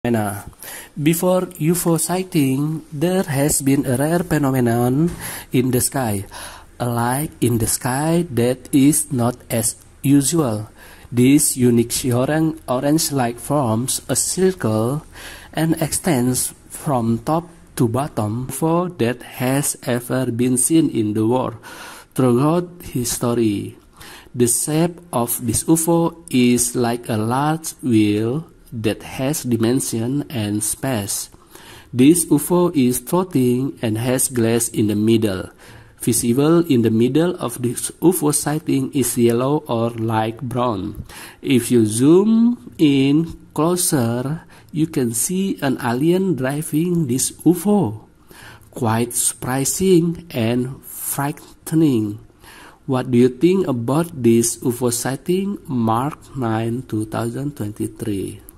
phenomena. Uh, before UFO sighting, there has been a rare phenomenon in the sky, a light in the sky that is not as usual. This unique orange like forms a circle and extends from top to bottom for that has ever been seen in the world throughout history. The shape of this UFO is like a large wheel that has dimension and space. This UFO is floating and has glass in the middle. Visible in the middle of this UFO sighting is yellow or light brown. If you zoom in closer, you can see an alien driving this UFO. Quite surprising and frightening. What do you think about this UFO sighting Mark 9, 2023?